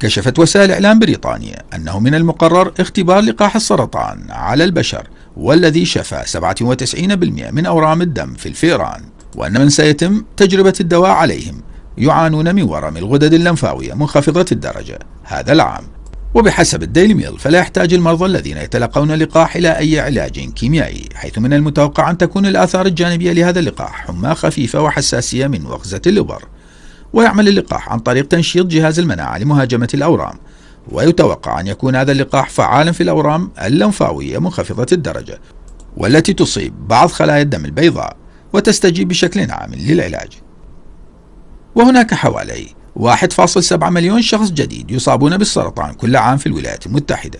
كشفت وسائل إعلام بريطانيا أنه من المقرر اختبار لقاح السرطان على البشر والذي شفى 97% من أورام الدم في الفئران وأن من سيتم تجربة الدواء عليهم يعانون من ورم الغدد اللمفاوية منخفضة الدرجة هذا العام وبحسب الديلي ميل فلا يحتاج المرضى الذين يتلقون اللقاح إلى أي علاج كيميائي حيث من المتوقع أن تكون الآثار الجانبية لهذا اللقاح حمى خفيفة وحساسية من وغزة الليبر ويعمل اللقاح عن طريق تنشيط جهاز المناعة لمهاجمة الأورام ويتوقع أن يكون هذا اللقاح فعالا في الأورام اللمفاوية منخفضة الدرجة والتي تصيب بعض خلايا الدم البيضاء وتستجيب بشكل عام للعلاج وهناك حوالي 1.7 مليون شخص جديد يصابون بالسرطان كل عام في الولايات المتحدة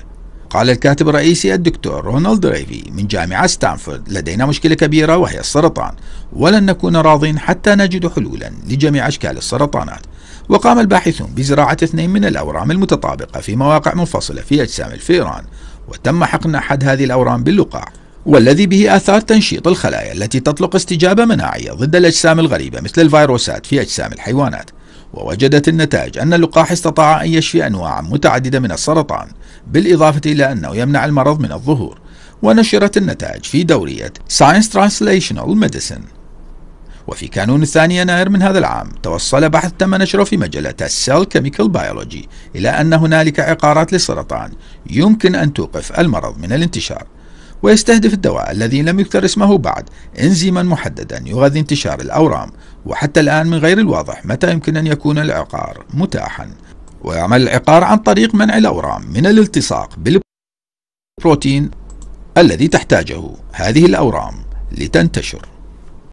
قال الكاتب الرئيسي الدكتور رونالد ريفي من جامعة ستانفورد لدينا مشكلة كبيرة وهي السرطان ولن نكون راضين حتى نجد حلولا لجميع أشكال السرطانات وقام الباحثون بزراعة اثنين من الأورام المتطابقة في مواقع منفصلة في أجسام الفئران وتم حقن أحد هذه الأورام باللقاح والذي به آثار تنشيط الخلايا التي تطلق استجابة مناعية ضد الأجسام الغريبة مثل الفيروسات في أجسام الحيوانات ووجدت النتائج أن اللقاح استطاع أن يشفي أنواعا متعددة من السرطان بالإضافة إلى أنه يمنع المرض من الظهور ونشرت النتائج في دورية Science Translational Medicine وفي كانون الثاني يناير من هذا العام توصل بحث تم نشره في مجلة Cell Chemical Biology إلى أن هنالك عقارات للسرطان يمكن أن توقف المرض من الانتشار ويستهدف الدواء الذي لم يذكر اسمه بعد إنزيما محددا يغذي انتشار الأورام وحتى الآن من غير الواضح متى يمكن أن يكون العقار متاحا ويعمل العقار عن طريق منع الأورام من الالتصاق بالبروتين الذي تحتاجه هذه الأورام لتنتشر